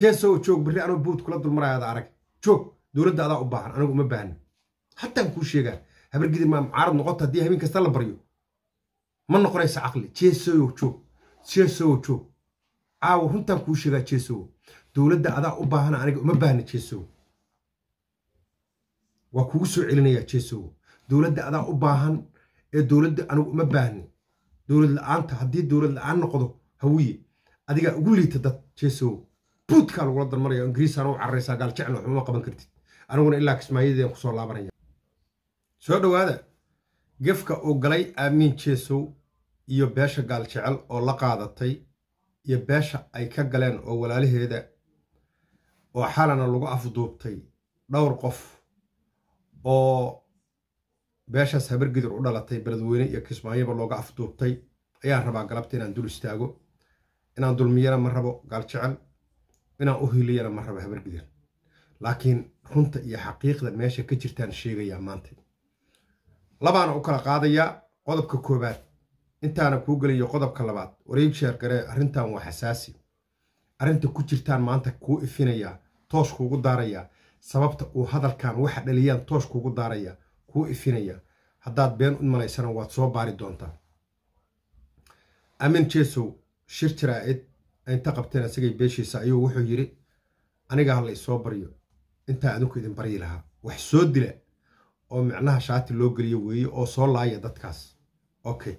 jeesow joog birri anuu buud kula dulmaraayaada arag joog dowladda adaa u baahan anigu uma baahni hataan kuu sheegaa habargidin maa mucaarad noqota haddii habeen kasta la baryo ma noqonaysa caqli jeesow joog jeesow joog caawo runtaan kuu sheegaa jeesow dowladda adaa u baahana aniga uma baahna jeesow waa kugu soo celinayaa jeesow dowladda adaa u baahan ee dowladda anigu uma baahni dowlad la-aanta haddii dowlad la-aan noqdo hawiye adigaa ugu liita dad jeesow buudkaa lagula darmaraya ingiriis anuu carraysaa gaaljecel waxuma qaban kartid aniguna ilaa kismaayadeen kusoo laabanaya soo dhowaada gefka uu galay aamiin jeesow iyo beesha gaaljecel oo la qaadatay iyo beesha ay ka galeen oo walaalaheeda oo xalana lagu afduubtay dhowr qof oo beeshaas habargidir u dhalatay beledweyne iyo kismaayoba looga afduubtay ayaan rabaa galabta inaan dul istaago inaan dulmiyana ma rabo gaaljecel inaan u hiliyana ma raba habargidan laakiin runta iyo xaqiiqda meesha ka jirtaan sheegayaa maanta labaana u kala qaadayaa qodobka koowaad intaana kuu gelayo qodobka labaad wareeg sheer garee arrintan waa xasaasi arrinta ku jirtaan maanta kuu ifinayaa toosh kuugu daarayaa sababta uu hadalkan waxa dhaliyaan toosh kuugu daarayaa kuu ifinayaa haddaad been u malaysana waad soo baari doontaa amin jeesow shir jaraa'id inta qabteen isagay beeshiisa ayuu wuxuu yidhi anigaa la isoo baryo intaa adinku idin baryi lahaa wax soo dila oo micnaha shaati loo geliyo weeye oo soo laaya dadkaas okay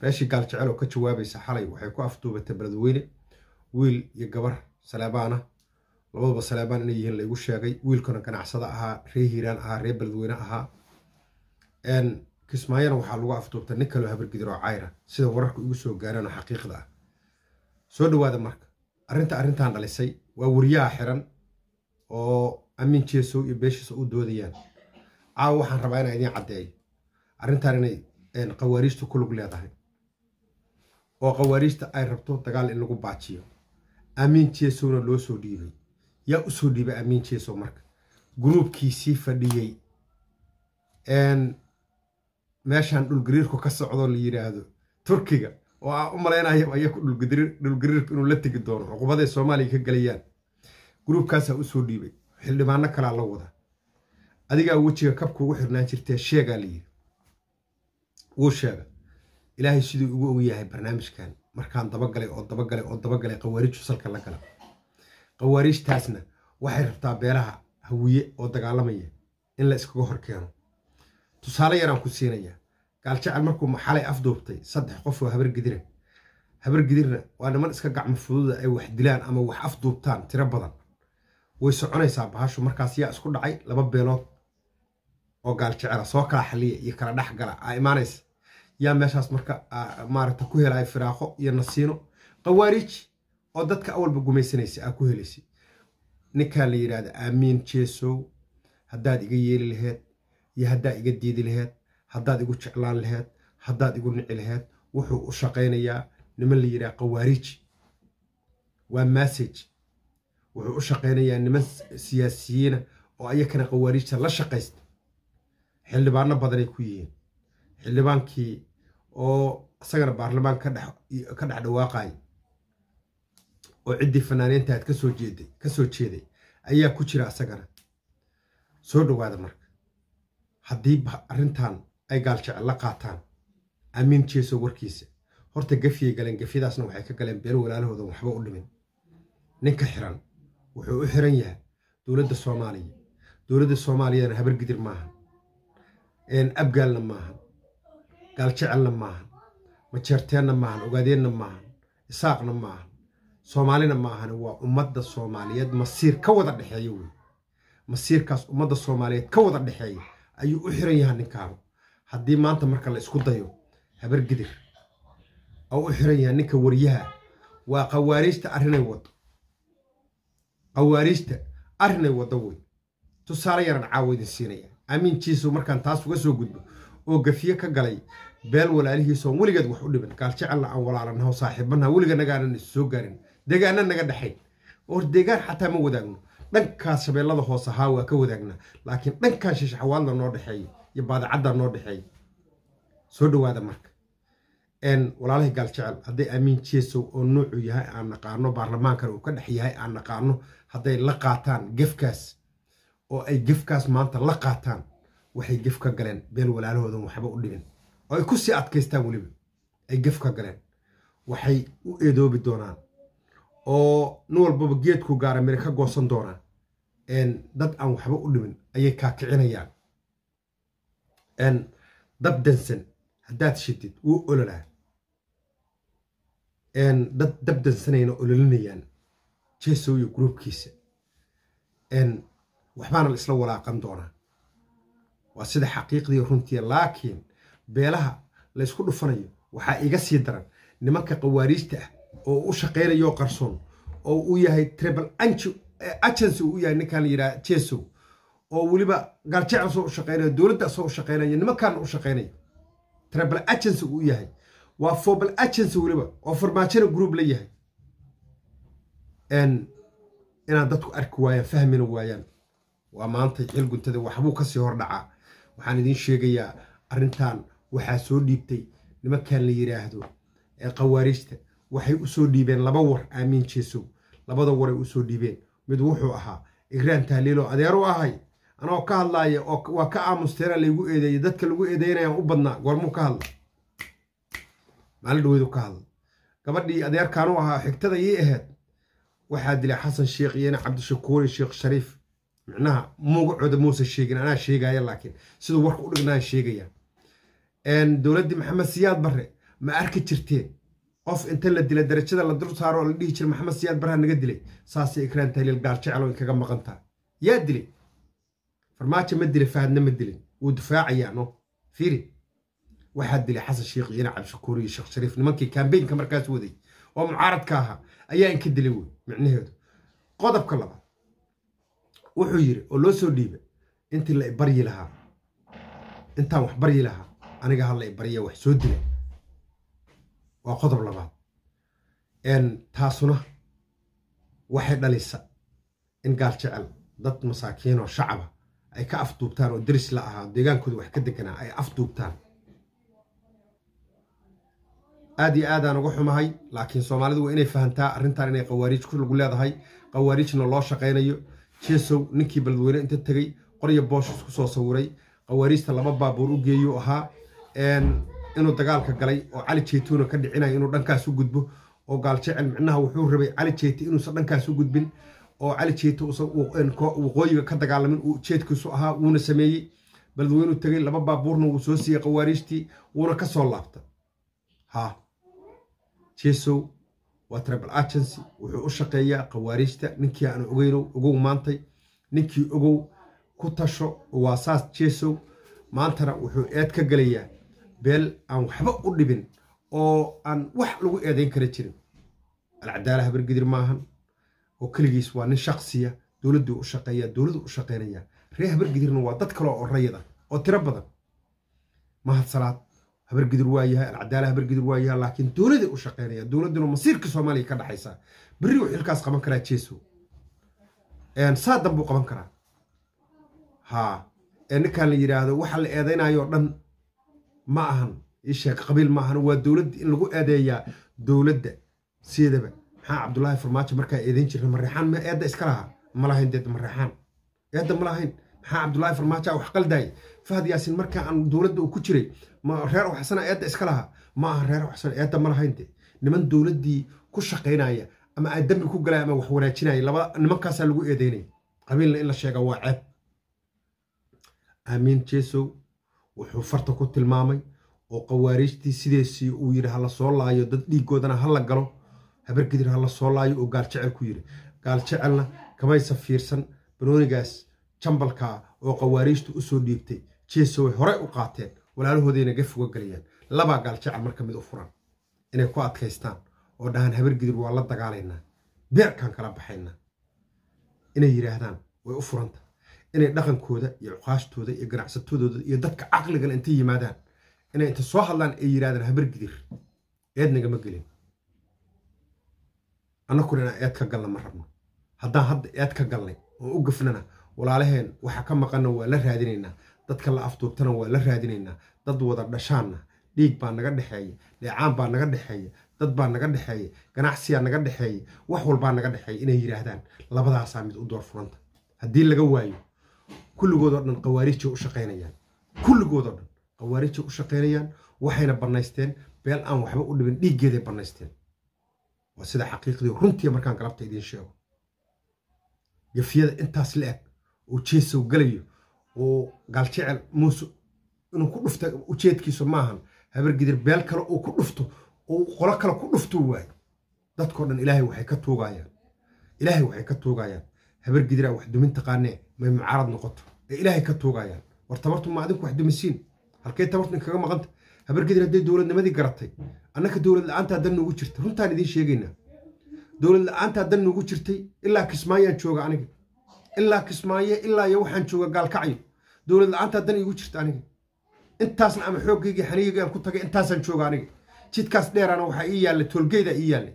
beeshii gaal jecel oo ka jawaabaysa xalay waxay ku afduubatay beledweyne wiil iyo gabar saleebaana labaduba saleebaan inay yihiin laygu sheegay wiilkuna ganacsada ahaa ree hiiraan ahaa ree beledweyne ahaa kismaayana waxaa lagu afduubtay nin kaloo habargidir oo cayra sida wararka igu soo gaareen oo xaqiiqda ah soo dhawaada marka arinta arrintan dhalisay waa wariyaha xiran oo amin jeesow iyo beeshiisa u doodayaan caawa waxaan rabaa inaan idiin caddeeyo arrintan inay khawaariijtu ku lug leedahay oo khawaariijta ay rabto dagaal in lagu baajiyo amiin jeesowna loo soo dhiibay yaa u soo dhiibay amiin jeesow marka gruubkiisii fadhiyey meeshaan dhulgariirku ka socdo la yidhaahdo turkiga oo aan u malaynayo iyaku dhulgariirku inuu la tegi doono cuqubaday soomaaliya ka galayaan gruubkaasaa usoo dhiibay xildhibaano kalaa la wada adigaa wejiga kabkuugu xirnaan jirtee sheegaa la yidhi wuu sheega ilaahay siduu ugu ogyahay barnaamijkan markaan dabagalay oo dabagalay oo dabagalay khawaariju salka la gala khawaarijtaasna waxay rabtaa beelaha hawiye oo dagaalamaya in la iskaga horkeeno tusaale yaraan ku siinayaa gaaljecel markuu xalay afduubtay saddex qof oo habargidira habargidirna waa niman iska gacmo fududa ay wax dilaan ama wax afduubtaan tiro badan way soconaysaa bahashu markaas yaa isku dhacay laba beelood oo gaaljecela soo kala xaliya iyo kala dhexgala aa imaanaysa yaa meeshaas marka maarata ku helaya firaaqo iyo nasiino qawaariij oo dadka awalba gumaysanaysa aa ku helaysay ninkaa la yidhaahda aamiin jeesow haddaad iga yeeli laheed iyo haddaa iga diidi laheed haddaad igu jeclaan laheed haddaad igu nici laheed wuxuu u shaqaynayaa niman la yidhaha qawaariij waa massage wuxuu u shaqaynayaa niman siyaasiyiina oo ayakana qawaariijta la shaqaysta xildhibaano badanay ku yihiin xildhibaankii oo isagana baarlamaan ka dhex dhawaaqaya oo ciddii fanaaniintaad kasoo jeeday kasoo jeeday ayaa ku jira isagana soo dhowaada marka haddii arrintan ay gaaljecel la qaataan amiin jeeso warkiisa horta gafyay galeen gafyadaasna waxay ka galeen beel walaalahoodan waxba u dhimin ninka xiran wuxuu u xiran yahay dowladda soomaaliya dowladda soomaaliyana habargidir maahan abgaalna maahan gaaljecelna maahan majeerteenna maahan ogaadeenna maahan isaaqna maahan soomaalina maahan waa ummadda soomaaliyeed masiir ka wada dhexeeya wey masiirkaas ummadda soomaaliyeed ka wada dhexeeya ayuu u xiran yahaa ninkaanu haddii maanta marka la isku dayo habar gidir oo u xiran yahay ninka wariyaha waa qawaariijta arrinay wado qawaariijta arrinay wado wey tusaale yaran caawo idin siinaya amiinjiisu markaan taas uga soo gudbo oo gafiye ka galay beel walaalihiisoon weligeed wax u dhiban gaaljecella aan walaalanaho saaxiibanaha weliga nagaanan isu soo gaarin deegaana naga dhexayn or deegaan xataa ma wadaagno dhankaas shabeellada hoose ahaa waa ka wadaagnaa laakiin dhankan shishxawaadla noo dhexeeya iyo baadacadda noo dhexeeya soo dhowaada marka walaalihii gaaljecel hadday amiin jeesow oo noocu yahay aan naqaano baarlamaankan uu ka dhex yahay aan naqaano hadday la qaataan gefkaas oo ay gefkaas maanta la qaataan waxay gef ka galeen been walaalahoodan waxba u dhibin oo ay ku sii adkaystaan weliba ay gef ka galeen waxay u eedoobi doonaan oo nin walbaba geedku gaara mire ka goosan doonaa dad aan waxba u dhibin ayay kaakicinayaan dab dansan haddaad shidid wuu ololaa dad dab dansanayna ololinayaan jesow iyo gruubkiisa waxbaana la isla walaaqan doonaa waa sida xaqiiqdii runtii laakiin beelaha laysku dhufanayo waxaa iga sii daran nimanka qawaariijta ah oo u shaqaynayo qarsoon oo u yahay trebal agency u yahay ninkaan la yidhaha jesow oo weliba gaarjecel u shaqeynaya dowladda u shaqeynaya nimankaana u shaqeynaya tribal agency uu yahay waa fobal agency weliba oo farmaajona group la yahay inaad dadku arki waayaan fahmina waayaan waa maantay xil guntada waxbuu kasii hordhacaa waxaan idiin sheegayaa arintan waxaa soo dhiibtay nimankan la yidhaahdo ee khawaariijta waxay u soo dhiibeen laba war aamiin jeesow labada waray usoo dhiibeen mid wuxuu ahaa igraan tahliiloo adeer u ahay anoo ka hadlaaya oo waa ka aamusteera laygu eedeeya dadka lagu eedeynaya u badnaa goormuu ka hadla maalin ka hadla gabadhii adeerkaanu ahaa xigtada ii ahayd waxaa dilay xasan sheekh iyo cabdishakuuri sheekh shariif micnaha mugacooda muuse sheegin anaa sheegaaya laakiin siduu warka u dhignaan sheegaya dowladdii maxamed siyaad barre ma arki jirteen qof inta la dila darajada la dul saaro oo la dhihi jira maxamed siyaad barre naga dilay saasay ikraan tahliil gaal jecel oo inkaga maqantaa yaa dilay farmaajo ma dila fahadna ma dilin wuu difaacayaano fiiri waxaa dilay xasan sheekh iyo cabdishakuur iyo sheekh shariif nimankii kambeynka markaas waday oo mucaaradka ahaa ayaa inka dilay wey micnaheedu qodobka labaad wuxuu yidhi oo loo soo dhiiba intii la baryi lahaa intaan wax baryi lahaa aniga ha la ibarya wax soo dila waa qodob labaad taasuna waxay dhalisa in gaal jecel dad masaakiinoo shacaba ah ay ka afduubtaan oo daris la ahaa deegaankooda wax ka deganaa ay afduubtaan aad iyo aadaan uga xumahay laakiin soomaalidu waa inay fahantaa arrintan inay khawaariij ku lagu leedahay khawaariijna loo shaqaynayo jesow ninkii beledweyne inta tegey qorya boosh isku soo sawiray khawaariijta laba baabuur u geeyuu ahaa inuu dagaalka galay oo cali jeytuuna ka dhicinaya inuu dhankaas u gudbo oo gaaljecel micnaha wuxuu rabay cali jeyti inuusan dhankaas u gudbin oo cali jeeto waqooyiga ka dagaalamin uu jeedkiisu ahaa wuuna sameeyey beledweynuu tegay laba baabuurna wuu soo siiyey khawaariijtii wuuna ka soo laabta ha jesow waa tribal agency wuxuu u shaqeeyaa khawaariijta ninkii aan ogeynow ogow maantay ninkii ogow ku tasho waa saas jesow maantana wuxuu eed ka gelayaa beel aan waxba u dhibin oo aan wax lagu eedayn kara jirin alcadaala habargidir maahan oo keligiis waa nin shaksiya dowladdu u shaqeeya dowladu u shaqeynaya reer habargidirna waa dad kale oo rayada oo tiro badan mahad salaad habargidir waa yahay alcadaala habargidir waa yahay laakiin dowladay u shaqeynaya dowladduna masiirka soomaaliya ka dhexaysa berri uu ilkaas qaban karaa jeeso saa danbuu qaban karaa haa ee ninkaan la yidhaahdo waxa la eedaynayo dhan ma ahan ishee qabiil ma ahan waa dowladda in lagu eedeeyaa dowladda sidaba maxaa cabdulaahi farmaajo markaa eedayn jirna mareexaan m eedda iska lahaa ma lahayn deed mareexaan eedda ma lahayn maxaa cabdulaahi farmaajoa wax qaldaayay fahad yaasin markaa aan dowladda uu ku jiray ma reer waxsana eedda iska lahaa ma aha reer waxsan eedda ma lahayn de niman dowladdii ku shaqaynaya ama ay dambi ku galaya ama wax wanaajinaya laba nimankaasaa lagu eedaynaya qabiilna in la sheegaa waa ceeb aamiin jesow wuxuu farta ku tilmaamay oo qawaariijtii sideesii uu yidhi ha la laayo dad dhiiggoodana ha la galo habargidin hala soo laayo oo gaal jecel ku yiri gaal jecelna kamaysa fiirsan banoonigaas jambalkaa oo qawaariijtu usoo dhiibtay way horey u qaateen walaalahoodayna gafuga galayaan labaa gaal jecel mar ka mid u furan inay ku adkaystaan oo dhahaan habargidir waa la dagaalaynaa beerkaan kala baxaynaa inay yidhaahdaan way u furanta inay dhaqankooda iyo cuqaashtooda iyo ganacsatadooda iyo dadka caqligana intay yimaadaan inay inta soo hadlaan ay yidhahdaan habargidir eednagama gelin annakuna eed ka galna ma rabno haddaan hadda eed ka galnay oo u gafnana walaalaheen waxa ka maqanna waa la raadinaynaa dadka la aftuurtana waa la raadinaynaa dad wada dhashaanna dhiig baa naga dhexeeya dheecaan baa naga dhexeeya dad baa naga dhexeeya ganacsiyaa naga dhexeeya wax walbaa naga dhexeeya inay yidhaahdaan labadaasaa mid u door furanta haddii laga waayo kulligoodoo dhan khawaarijay u shaqaynayaan kulligoodoo dhan khawaarijay u shaqaynayaan waxayna bannaysteen beel aan waxba u dhibin dhiiggeeday banaysteen waa sida xaqiiqdii runtii markaan galabta idiin sheego gafyada intaas la eg uu jeesow galayo uu gaaljecel muuse inuu ku dhufta ujeedkiisu maahan habargidir beel kale uu ku dhufto uu qolo kale ku dhuftuu waayo dadko dhan ilaahay waxay ka tuugayaan ilaahay waxay ka tuugayaan habargidiraa wax dumin taqaanee may mucaarad noqoto ee ilaahay ka tuugayaan war tabartu ma adinku wax dumisiin halkay tabartu inkaga maqanta habargidir hadday dowladnimadii garatay annaka dowlad la-aantaa dan nugu jirta runtaan idiin sheegaynaa dowlad la-aantaa dan nugu jirtay ilaa kismaayaan jooga aniga ilaa kismaaye ilaa iyo waxaan jooga gaalkacyo dowlad la-aantaa dan igu jirta aniga intaasna ama xooggaygii xaniigayga aan ku tagay intaasaan jooga aniga jidkaas dheerana waxaa ii yaalla toolgeyda ii yaalla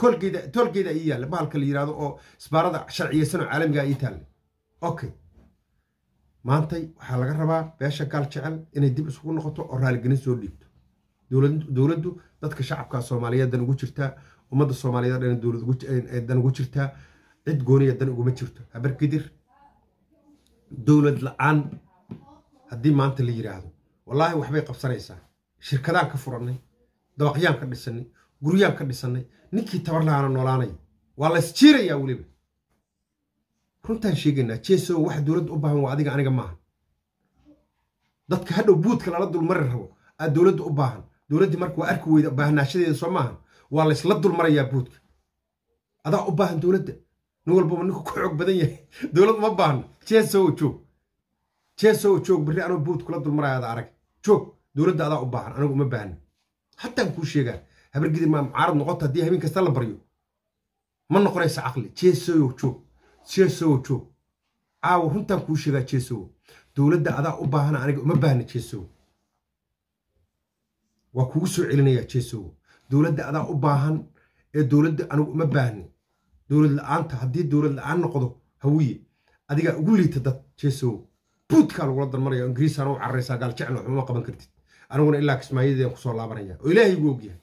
kolgeyda toolgeyda ii yaalla bahalka la yidhahdo oo isbaarada sharciyeysan oo caalamiga ii taalla okay maantay waxaa laga rabaa beesha gaal jecel inay dib isugu noqoto oo raaligelin soo dhiibto dowladdu dadka shacabka soomaaliyeed dan ugu jirtaa ummadda soomaaliyeed dan ugu jirtaa cid gooniya dan uguma jirto habarkidir dowlad la-aan haddii maanta la yidhaahdo wallaahi waxbay qabsanaysaa shirkadaan ka furannay dabaqyaan ka dhisanay guryaan ka dhisanay ninkii tabar lahaana noolaanaya waa lays jiirayaa weliba runtaan sheegaynaa jeeso waxa dowladda u baahan waa adiga aniga maaha dadka hadhow buudka lala dulmari rabo aa dowladda u baahan dowladdi marka waa arki weyda baahnaashadeeda soo maaha waa laysla dulmarayaa buudka adaa u baahan dowladda nin walbaba ninku ku xoog badan yahay dowlad ma baahno jeesow joog jeesow joog barri anoo bood kula dulmaraya ada arag joog dowladda adaa u baahan anigu uma baahno hataan kuu sheegaa habargidir maa mucaarad noqota haddii habeen kasta la baryo ma noqonaysa caqli jeesow joog jeesow joog caawa runtaan kuu sheegaa jeesow dowladda adaa u baahan aniga uma baahna jeesow waa kugu soo celinaya jesowo dowladda adaa u baahan ee dowladda anigu uma baahni dowlad la-aanta haddii dowlad la-aan noqdo hawiye adigaa ugu liita dad jesowo buudkaa lagula darmaraya ingiriisaana u cararaysaa gaaljecno xumama qaban kartid aniguna ilaa kismaayadeen kusoo laabanaya oo ilaahay gu ogyahay